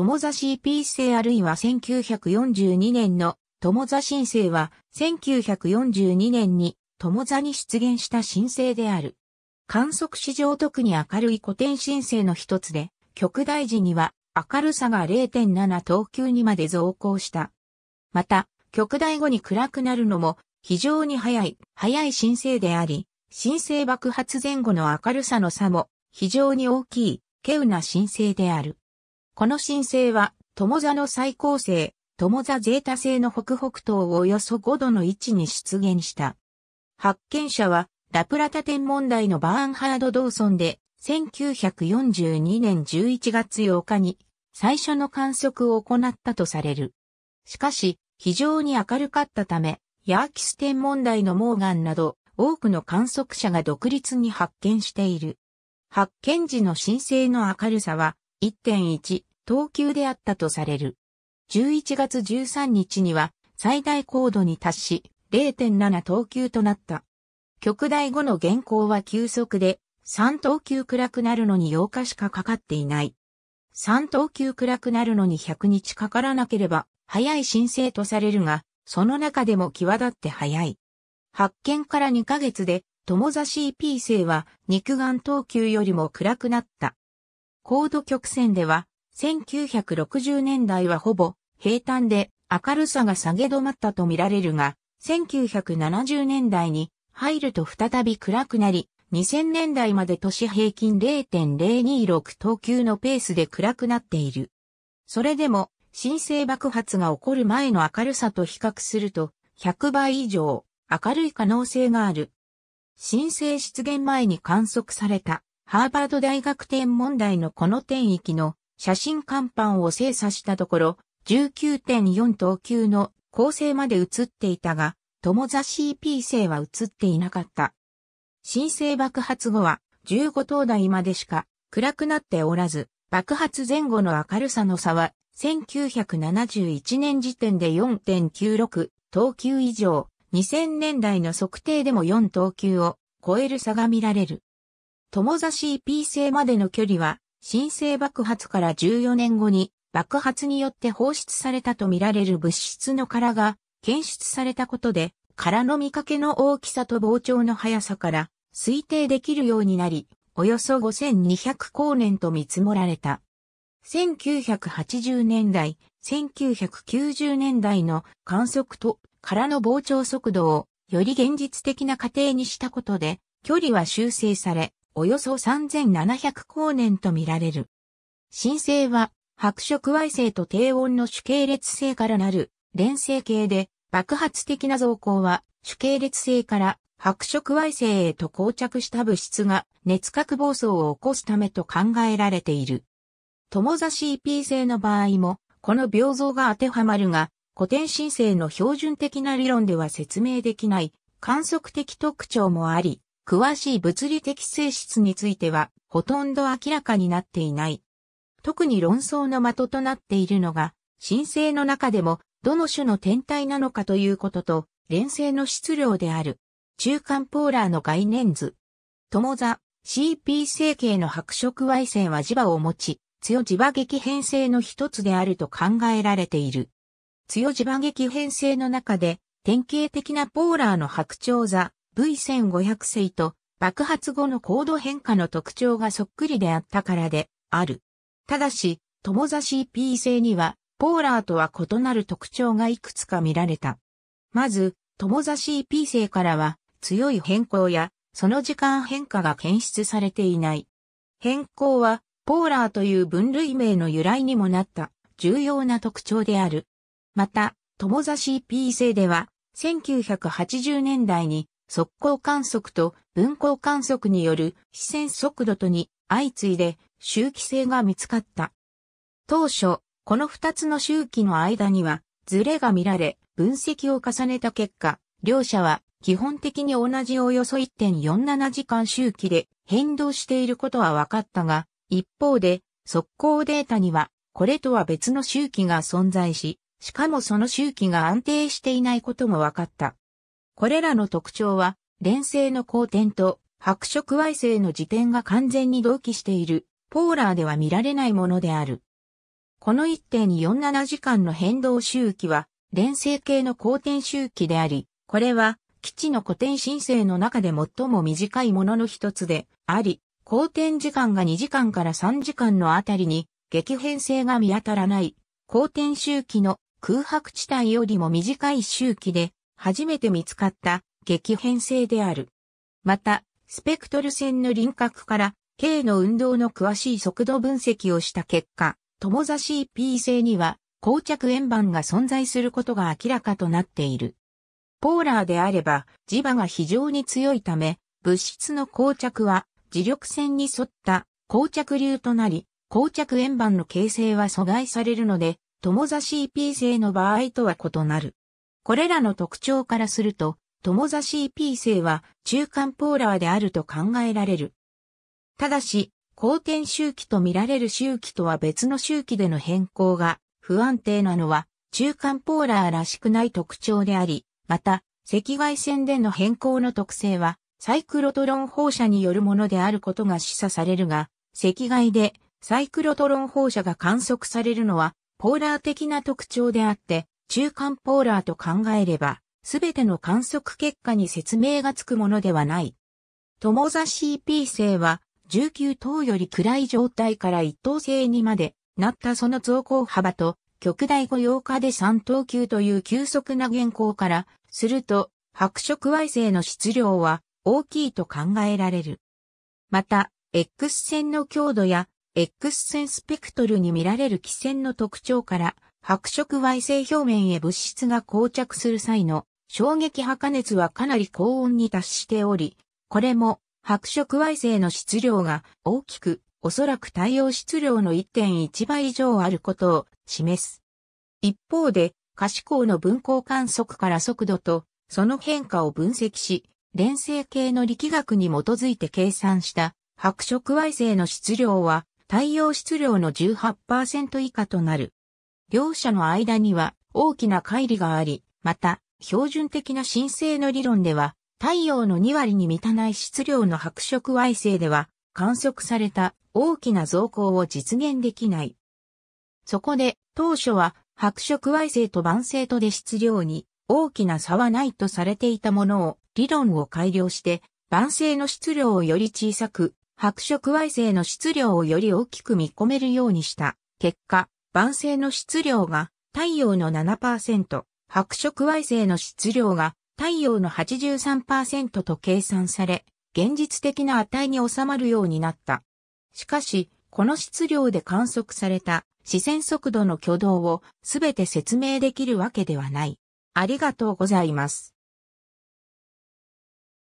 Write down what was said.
友座 CP 生あるいは1942年の友座新請は1942年に友座に出現した新請である。観測史上特に明るい古典新請の一つで、極大時には明るさが0.7等級にまで増高した。また、極大後に暗くなるのも非常に早い、早い新生であり、新生爆発前後の明るさの差も非常に大きい、稀有な新生である。この新星は、友座の最高星、友座ゼータ星の北北東をおよそ5度の位置に出現した。発見者は、ラプラタ天文台のバーンハード・ドーソンで、1942年11月8日に、最初の観測を行ったとされる。しかし、非常に明るかったため、ヤーキス天文台のモーガンなど、多くの観測者が独立に発見している。発見時の申請の明るさは、1.1等級であったとされる。11月13日には最大高度に達し0.7等級となった。極大後の現行は急速で3等級暗くなるのに8日しかかかっていない。3等級暗くなるのに100日かからなければ早い申請とされるが、その中でも際立って早い。発見から2ヶ月で、友座 CP 星は肉眼等級よりも暗くなった。高度曲線では1960年代はほぼ平坦で明るさが下げ止まったとみられるが、1970年代に入ると再び暗くなり、2000年代まで都市平均0.026等級のペースで暗くなっている。それでも、新生爆発が起こる前の明るさと比較すると、100倍以上明るい可能性がある。新生出現前に観測された、ハーバード大学天文台のこの天域の写真看板を精査したところ、19.4等級の構成まで写っていたが、友座 CP 生は写っていなかった。新生爆発後は15等台までしか暗くなっておらず、爆発前後の明るさの差は1971年時点で4.96等級以上、2000年代の測定でも4等級を超える差が見られる。友座 CP 生までの距離は新生爆発から14年後に爆発によって放出されたとみられる物質の殻が検出されたことで、殻の見かけの大きさと膨張の速さから推定できるようになり、およそ5200光年と見積もられた。1980年代、1990年代の観測と殻の膨張速度をより現実的な過程にしたことで、距離は修正され、およそ3700光年と見られる。新星は、白色矮星と低温の主系列星からなる連星系で、爆発的な増光は、主系列星から白色矮星へと膠着した物質が熱核暴走を起こすためと考えられている。友座 CP 星の場合も、この病像が当てはまるが、古典新星の標準的な理論では説明できない観測的特徴もあり、詳しい物理的性質についてはほとんど明らかになっていない。特に論争の的となっているのが、新星の中でもどの種の天体なのかということと、連星の質量である、中間ポーラーの概念図。友座、CP 星系の白色 Y 線は磁場を持ち、強磁場激変性の一つであると考えられている。強磁場激変性の中で、典型的なポーラーの白鳥座、V1500 世と爆発後の高度変化の特徴がそっくりであったからである。ただし、友座 CP 星には、ポーラーとは異なる特徴がいくつか見られた。まず、友座 CP 製からは、強い変更や、その時間変化が検出されていない。変更は、ポーラーという分類名の由来にもなった重要な特徴である。また、友座 CP 製では、1980年代に速攻観測と分光観測による視線速度とに相次いで周期性が見つかった。当初、この二つの周期の間にはズレが見られ分析を重ねた結果、両者は基本的に同じおよそ1.47時間周期で変動していることは分かったが、一方で速攻データにはこれとは別の周期が存在し、しかもその周期が安定していないことも分かった。これらの特徴は、連星の光点と白色矮星の時点が完全に同期している、ポーラーでは見られないものである。この1.47時間の変動周期は、連星系の光点周期であり、これは、基地の古典申請の中で最も短いものの一つであり、光点時間が2時間から3時間のあたりに、激変性が見当たらない、光点周期の空白地帯よりも短い周期で、初めて見つかった激変性である。また、スペクトル線の輪郭から K の運動の詳しい速度分析をした結果、友座 CP 性には膠着円盤が存在することが明らかとなっている。ポーラーであれば磁場が非常に強いため、物質の膠着は磁力線に沿った膠着流となり、膠着円盤の形成は阻害されるので、友座 CP 性の場合とは異なる。これらの特徴からすると、友座 CP 星は中間ポーラーであると考えられる。ただし、公転周期と見られる周期とは別の周期での変更が不安定なのは中間ポーラーらしくない特徴であり、また赤外線での変更の特性はサイクロトロン放射によるものであることが示唆されるが、赤外でサイクロトロン放射が観測されるのはポーラー的な特徴であって、中間ポーラーと考えれば、すべての観測結果に説明がつくものではない。友座 CP 星は、19等より暗い状態から1等星にまでなったその増高幅と、極大後8日で3等級という急速な現行から、すると、白色矮星の質量は大きいと考えられる。また、X 線の強度や X 線スペクトルに見られる基線の特徴から、白色矮星表面へ物質が膠着する際の衝撃破加熱はかなり高温に達しており、これも白色矮星の質量が大きく、おそらく太陽質量の1.1倍以上あることを示す。一方で、可視光の分光観測から速度と、その変化を分析し、連星系の力学に基づいて計算した白色矮星の質量は太陽質量の18%以下となる。両者の間には大きな乖離があり、また、標準的な申請の理論では、太陽の2割に満たない質量の白色矮星では、観測された大きな増光を実現できない。そこで、当初は白色矮星と晩星とで質量に大きな差はないとされていたものを、理論を改良して、晩星の質量をより小さく、白色矮星の質量をより大きく見込めるようにした。結果、晩成の質量が太陽の7%、白色矮星の質量が太陽の83%と計算され、現実的な値に収まるようになった。しかし、この質量で観測された視線速度の挙動をすべて説明できるわけではない。ありがとうございます。